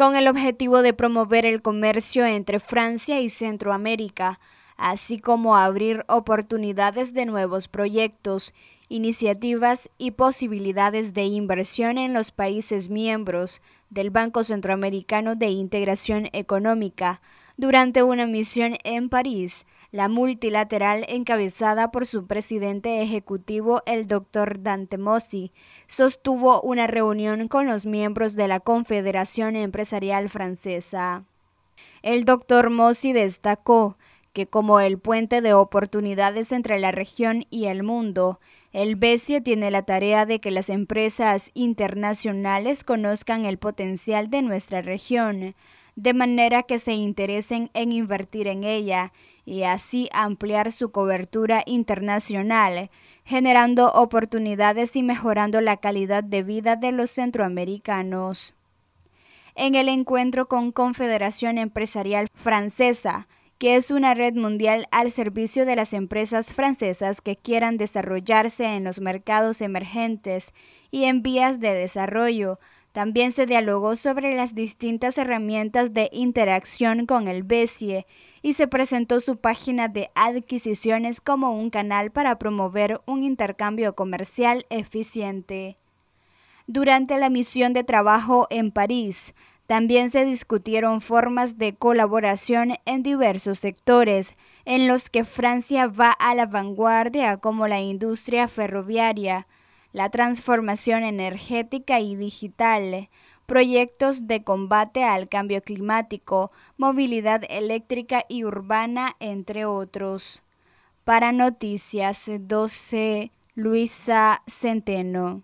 con el objetivo de promover el comercio entre Francia y Centroamérica, así como abrir oportunidades de nuevos proyectos, iniciativas y posibilidades de inversión en los países miembros del Banco Centroamericano de Integración Económica, durante una misión en París, la multilateral encabezada por su presidente ejecutivo, el doctor Dante Mossi, sostuvo una reunión con los miembros de la Confederación Empresarial Francesa. El doctor Mossi destacó que como el puente de oportunidades entre la región y el mundo, el BESIE tiene la tarea de que las empresas internacionales conozcan el potencial de nuestra región, de manera que se interesen en invertir en ella y así ampliar su cobertura internacional, generando oportunidades y mejorando la calidad de vida de los centroamericanos. En el encuentro con Confederación Empresarial Francesa, que es una red mundial al servicio de las empresas francesas que quieran desarrollarse en los mercados emergentes y en vías de desarrollo, también se dialogó sobre las distintas herramientas de interacción con el BESIE y se presentó su página de adquisiciones como un canal para promover un intercambio comercial eficiente. Durante la misión de trabajo en París, también se discutieron formas de colaboración en diversos sectores, en los que Francia va a la vanguardia como la industria ferroviaria, la transformación energética y digital, proyectos de combate al cambio climático, movilidad eléctrica y urbana, entre otros. Para Noticias 12, Luisa Centeno.